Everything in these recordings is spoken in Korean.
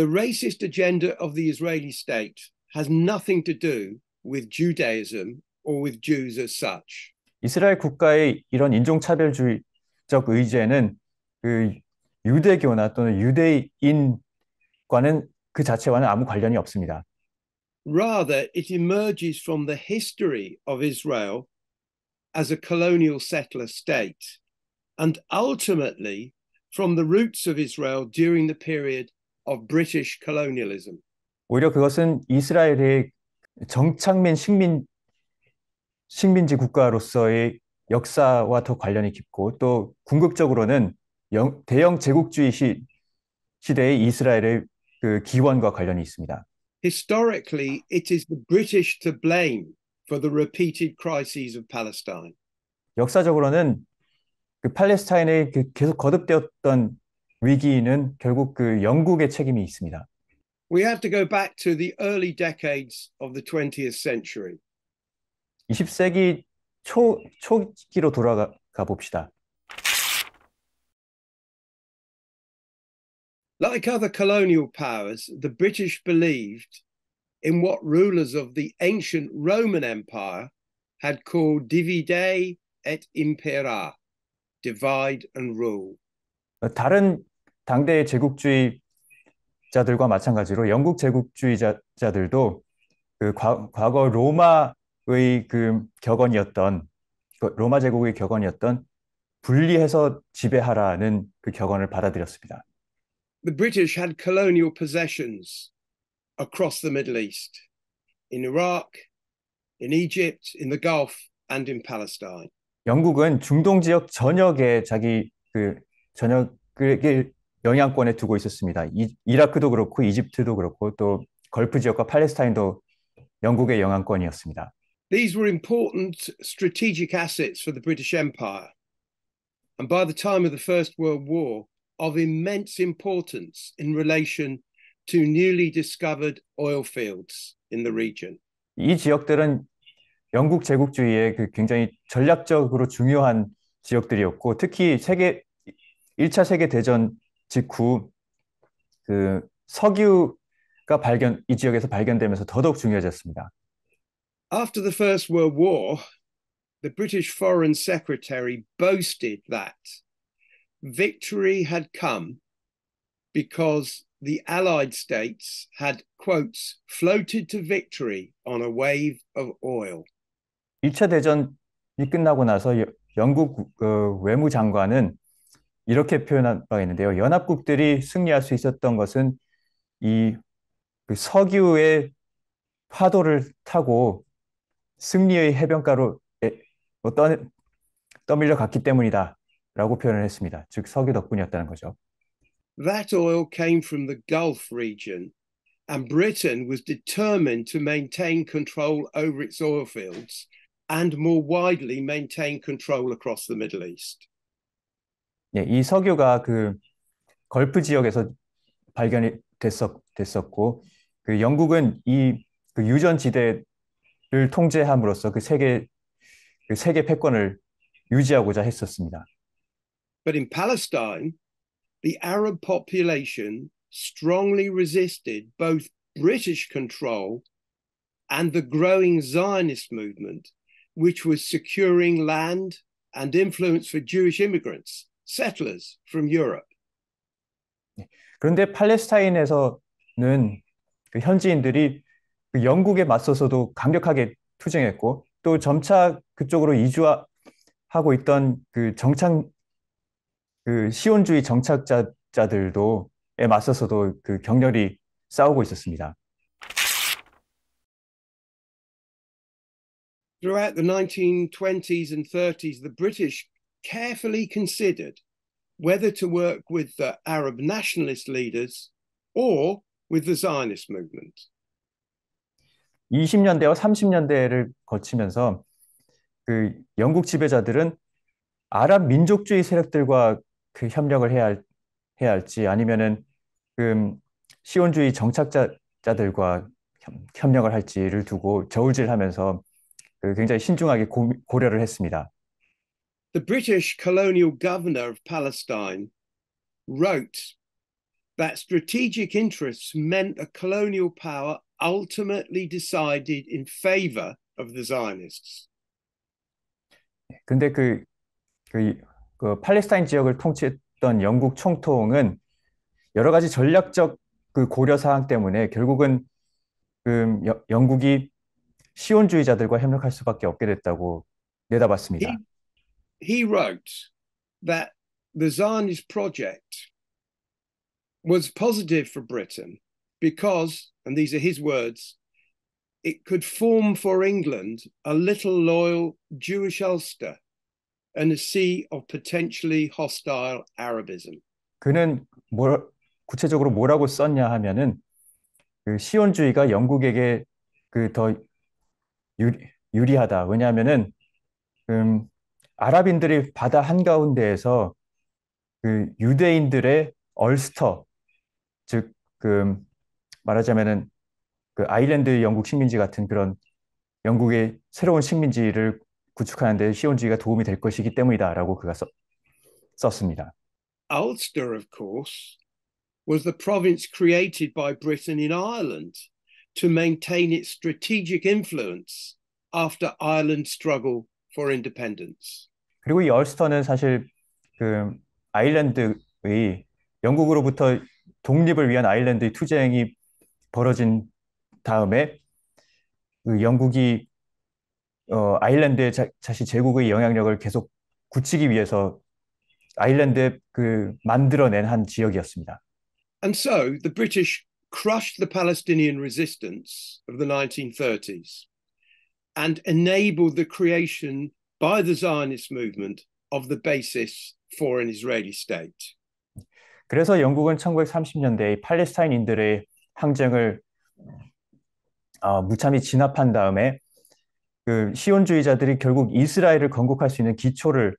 The racist agenda of the Israeli state has nothing to do with Judaism or with Jews as such. 이스라엘 국가의 이런 인종차별주의적 의제는 그 유대교나 또는 유대인과는 그 자체와는 아무 관련이 없습니다. Rather, it emerges from the history of Israel as a colonial settler state and ultimately from the roots of Israel during the period of British colonialism. 오히려 그것은 이스라엘의 정착민 식민 식민지 국가로서의 역사와 더 관련이 깊고 또 궁극적으로는 영, 대형 제국주의 시, 시대의 이스라엘의 그 기원과 관련이 있습니다. Historically, it is the British to blame for the repeated crises of Palestine. 역사적으로는 그 팔레스타인의 그 계속 거듭되었던 위기는 결국 그 영국의 책임이 있습니다. We have to go back to the early decades of the 20th century. 20세기 초 초기로 돌아가 봅시다. Like other colonial powers, the British believed in what rulers of the ancient Roman Empire had called divide et impera, divide and rule. 다른 당대의 제국주의자들과 마찬가지로 영국 제국주의자들도 그 과, 과거 로마의 그 격언이었던 로마 제국의 격언이었던 분리해서 지배하라는 그 격언을 받아들였습니다. The British had colonial possessions across the Middle East, in Iraq, in Egypt, in the Gulf, and in Palestine. 영국은 중동 지역 전역에 자기 그 전역을 영향권에 두고 있었습니다. 이, 라크도 그렇고 이집트도 그렇고 또 걸프 지역과 팔레스타인도 영국의 영향권이었습니다. These were important strategic assets for the British Empire. And by the time of the First World War, of immense importance in relation to newly discovered oil fields in the region. 이 지역들은 영국 제국주의의 그 굉장히 전략적으로 중요한 지역들이었고 특히 세계 1차 세계 대전 직후 그 석유가 발견 이 지역에서 발견되면서 더더욱 중요해졌습니다. After the First World War, the British Foreign Secretary boasted that victory had come because the Allied states had, quotes, floated to victory on a wave of oil. 1차 대전이 끝나고 나서 영국 어, 외무장관은 이렇게 표현한 바 있는데요. 연합국들이 승리할 수 있었던 것은 이 석유의 파도를 타고 승리의 해변가로 떠, 떠밀려 갔기 때문이다. 라고 표현을 했습니다. 즉 석유 덕분이었다는 거죠. That oil came from the Gulf region and Britain was determined to maintain control over its oil fields and more widely maintain control across the Middle East. 예, 이 석유가 그 걸프 지역에서 발견이 됐었, 됐었고 그 영국은 이그 유전 지대를 통제함으로써 그 세계 그 세계 패권을 유지하고자 했었습니다. But in Palestine, the Arab population strongly resisted both British control and the growing Zionist movement, which was securing land and influence for Jewish immigrants. settlers from Europe. 예. 그런데 팔레스타인에서는 그 현지인들이 그 영국에 맞서서도 강력하게 투쟁했고 또 점차 그쪽으로 이주하고 있던 그 정착 그 시온주의 정착자들도에 맞서서도 그 격렬히 싸우고 있었습니다. Throughout the 1920s and 30s, the British carefully considered whether to work with the Arab nationalist leaders or with the Zionist movement. 20년대와 30년대를 거치면서 그 영국 지배자들은 아랍 민족주의 세력들과 그 협력을 해야, 할, 해야 할지 아니면은 그 시온주의 정착자들과 협력을 할지를 두고 저울질하면서 그 굉장히 신중하게 고, 고려를 했습니다. the British colonial governor of Palestine wrote that strategic interests meant a colonial power ultimately decided in favor of the Zionists. 근데 그, 그, 그 팔레스타인 지역을 통치했던 영국 총통은 여러 가지 전략적 그 고려 사항 때문에 결국은 그 여, 영국이 시온주의자들과 협력할 수밖에 없게 됐다고 내다봤습니다 he wrote that the Zionist project was positive for Britain because, and these are his words, it could form for England a little loyal Jewish Ulster and a sea of potentially hostile Arabism. 그는 뭐, 구체적으로 뭐라고 썼냐 하면은 그 시온주의가 영국에게 그 더 유리, 유리하다. 왜냐하면은 음, 아랍인들이 바다 한가운데에서 그 유대인들의 얼스터, 즉, 그 말하자면은 그 아일랜드 영국 식민지 같은 그런 영국의 새로운 식민지를 구축하는 데 시온주의가 도움이 될 것이기 때문이다라고 그가 써, 썼습니다. Ulster, of course, was the province created by Britain in Ireland to maintain its strategic influence after Ireland's struggle for independence. 그리고 이 얼스터는 사실 그 아일랜드의 영국으로부터 독립을 위한 아일랜드의 투쟁이 벌어진 다음에 그 영국이 어, 아일랜드의 자, 시 제국의 영향력을 계속 굳히기 위해서 아일랜드에 그 만들어낸 한 지역이었습니다. And so the British crushed the Palestinian resistance of the 1930s and enabled the creation by the Zionist movement of the basis for an Israeli state. 그래서 영국은 1930년대에 팔레스타인인들의 항쟁을 어, 무참히 진압한 다음에 그 시온주의자들이 결국 이스라엘을 건국할 수 있는 기초를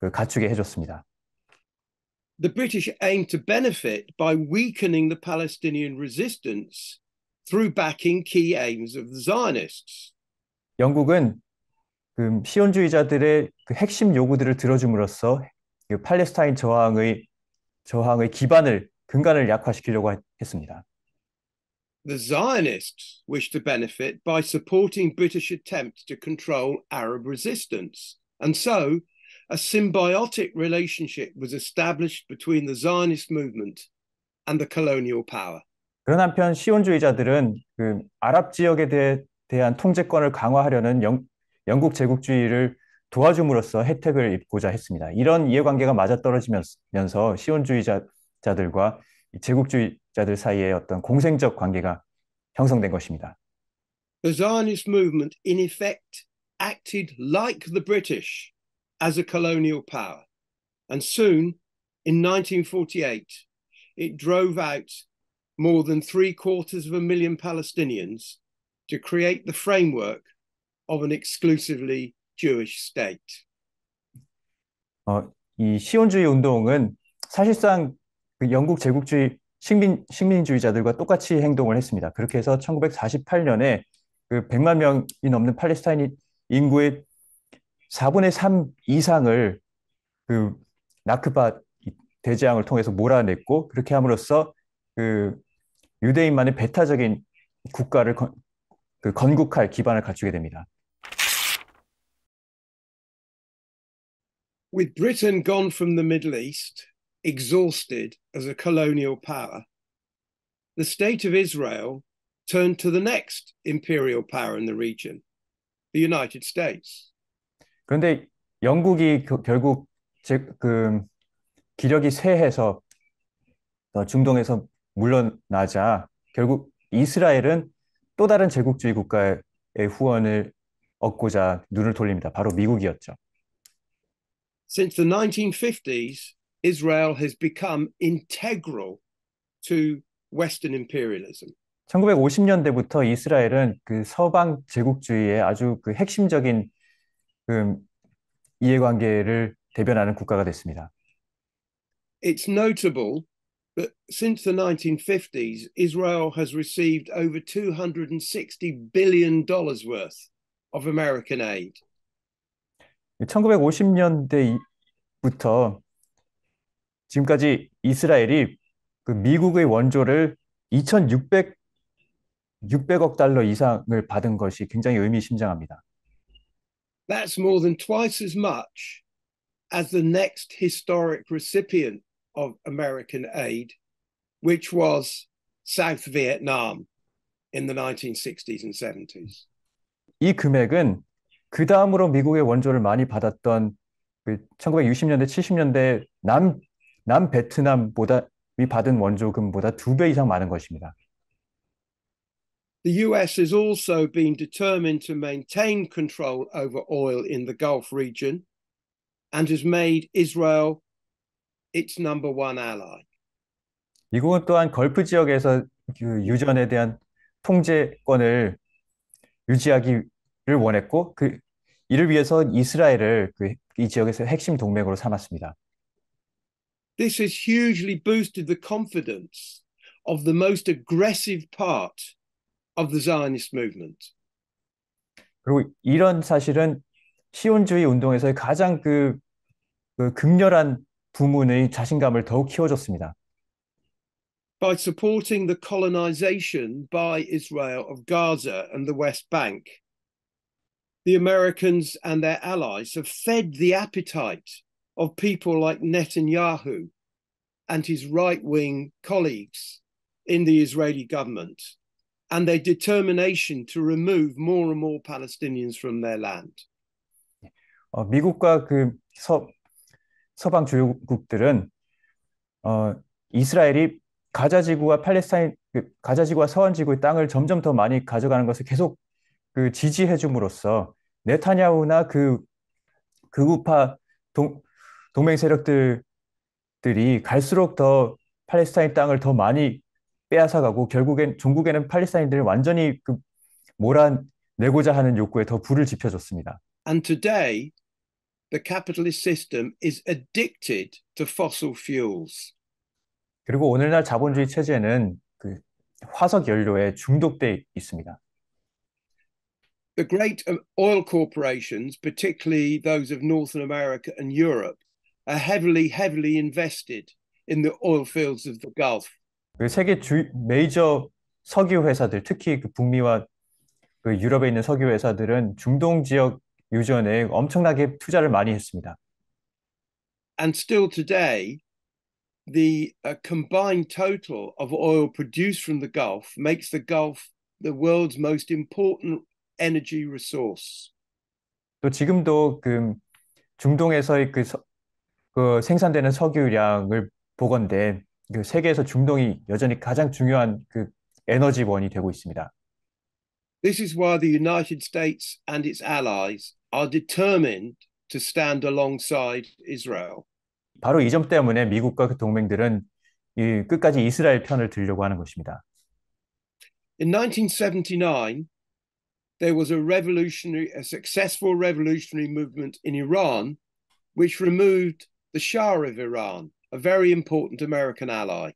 그 갖추게 해줬습니다. The British aimed to benefit by weakening the Palestinian resistance through backing key aims of the Zionists. 영국은 그 시온주의자들의 그 핵심 요구들을 들어줌으로써 그 팔레스타인 저항의 저항의 기반을 근간을 약화시키려고 했습니다. The Zionists wish to benefit by supporting British attempts to control Arab resistance. And so, a symbiotic relationship was established between the Zionist movement and the colonial power. 그런 한편 시온주의자들은 그 아랍 지역에 대해 대한 통제권을 강화하려는 영, 영국 제국주의를 도와줌으로써 혜택을 입고자 했습니다. 이런 이해관계가 맞아떨어지면서 시온주의자들과 제국주의자들 사이의 어떤 공생적 관계가 형성된 것입니다. The Zionist movement in effect acted like the British as a colonial power and soon in 1948 it drove out more than three quarters of a million Palestinians to create the framework of an exclusively Jewish state. 어, 이 시온주의 운동은 사실상 그 영국 제국주의 식민 식민주의자들과 똑같이 행동을 했습니다. 그렇게 해서 1948년에 그 100만 명이 넘는 팔레스타인 인구의 4분의 3 이상을 그 나크바 대재앙을 통해서 몰아냈고 그렇게 함으로써 그 유대인만의 배타적인 국가를 건, 그 건국할 기반을 갖추게 됩니다. with Britain gone from the Middle East, exhausted as a colonial power, the state of Israel turned to the next imperial power in the region, the United States. 그런데 영국이 겨, 결국 제, 그 기력이 쇠해서 중동에서 물러나자 결국 이스라엘은 또 다른 제국주의 국가의 후원을 얻고자 눈을 돌립니다. 바로 미국이었죠. Since the 1950s, Israel has become integral to Western imperialism. 1950년대부터 이스라엘은 그 서방 제국주의의 아주 그 핵심적인 그 이해관계를 대변하는 국가가 됐습니다. It's notable that since the 1950s, Israel has received over 260 billion dollars worth of American aid. 1950년대부터 지금까지 이스라엘이 그 미국의 원조를 2,600 600억 달러 이상을 받은 것이 굉장히 의미심장합니다. That's more than twice as much as the next historic recipient of American aid, which was South Vietnam in the 1960s and 70s. 이 금액은 그 다음으로 미국의 원조를 많이 받았던 그 1960년대, 70년대 남, 남 베트남보다 이 받은 원조금보다 두 배 이상 많은 것입니다. The US has also been determined to maintain control over oil in the Gulf region and has made Israel its number one ally. 미국은 또한 걸프 지역에서 유전에 대한 통제권을 유지하기 원했고 그 이를 위해서 이스라엘을 그, 이 지역에서 핵심 동맹으로 삼았습니다. This has hugely boosted the confidence of the most aggressive part of the Zionist movement. 그리고 이런 사실은 시온주의 운동에서의 가장 그, 그 극렬한 부문의 자신감을 더욱 키워줬습니다. By supporting the colonization by Israel of Gaza and the West Bank. the Americans and their allies have fed the appetite of people like Netanyahu and his right wing colleagues in the Israeli government and their determination to remove more and more Palestinians from their land. 어, 미국과 그 서, 서방 주요국들은 어, 이스라엘이 가자 지구와 팔레스타인 그 가자 지구와 서한 지구의 땅을 점점 더 많이 가져가는 것을 계속 그 지지해 줌으로써 네타냐후나 그 극우파 그 동, 동맹 세력들이 갈수록 더 팔레스타인 땅을 더 많이 빼앗아가고 결국엔 종국에는 팔레스타인들을 완전히 그 몰아내고자 하는 욕구에 더 불을 지펴줬습니다. And today the capitalist system is addicted to fossil fuels. 그리고 오늘날 자본주의 체제는 그 화석 연료에 중독돼 있습니다. the great um, oil corporations, particularly those of North America and Europe, are heavily, heavily invested in the oil fields of the Gulf. 세계 주, 메이저 석유 회사들, 특히 그 북미와 그 유럽에 있는 석유 회사들은 중동 지역 유전에 엄청나게 투자를 많이 했습니다. And still today, the uh, combined total of oil produced from the Gulf makes the Gulf the world's most important energy resource. 또 지금도 그 중동에서의 그, 서, 그 생산되는 석유량을 보건대 그 세계에서 중동이 여전히 가장 중요한 그 에너지원이 되고 있습니다. This is why the United States and its allies are determined to stand alongside Israel. 바로 이 점 때문에 미국과 그 동맹들은 이 끝까지 이스라엘 편을 들려고 하는 것입니다. In 1979, there was a revolutionary, a successful revolutionary movement in Iran, which removed the Shah of Iran, a very important American ally.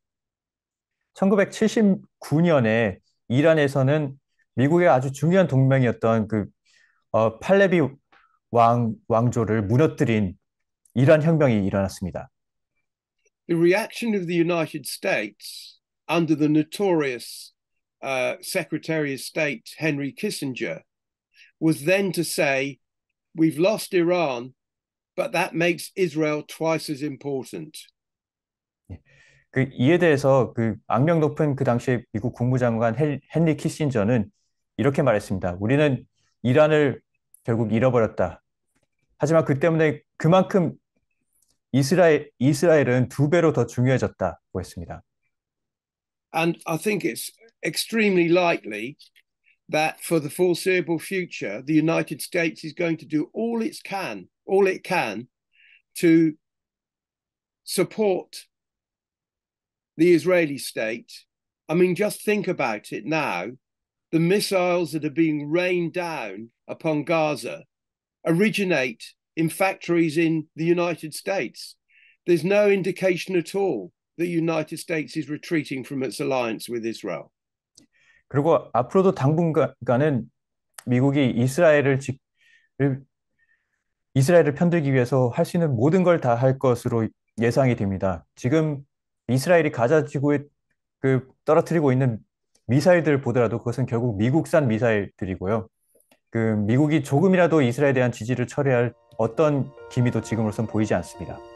1979년에 이란에서는 미국의 아주 중요한 동맹이었던 그 어, 팔레비 왕 왕조를 무너뜨린 이란 혁명이 일어났습니다. The reaction of the United States under the notorious uh, Secretary of State Henry Kissinger was then to say, We've lost Iran, but that makes Israel twice as important. 그 이에 대해서 그 악명 높은 그 당시 미국 국무장관 헨리 키신저는 이렇게 말했습니다. 우리는 이란을 결국 잃어버렸다. 하지만 그 때문에 그만큼 이스라엘 이스라엘은 두 배로 더 중요해졌다고 했습니다. And I think it's extremely likely that for the foreseeable future, the United States is going to do all it can, all it can, to support the Israeli state. I mean, just think about it now. The missiles that are being rained down upon Gaza originate in factories in the United States. There's no indication at all that the United States is retreating from its alliance with Israel. 그리고 앞으로도 당분간은 미국이 이스라엘을 직, 이스라엘을 편들기 위해서 할 수 있는 모든 걸 다 할 것으로 예상이 됩니다. 지금 이스라엘이 가자 지구에 그 떨어뜨리고 있는 미사일들 을 보더라도 그것은 결국 미국산 미사일들이고요. 그 미국이 조금이라도 이스라엘에 대한 지지를 철회할 어떤 기미도 지금으로선 보이지 않습니다.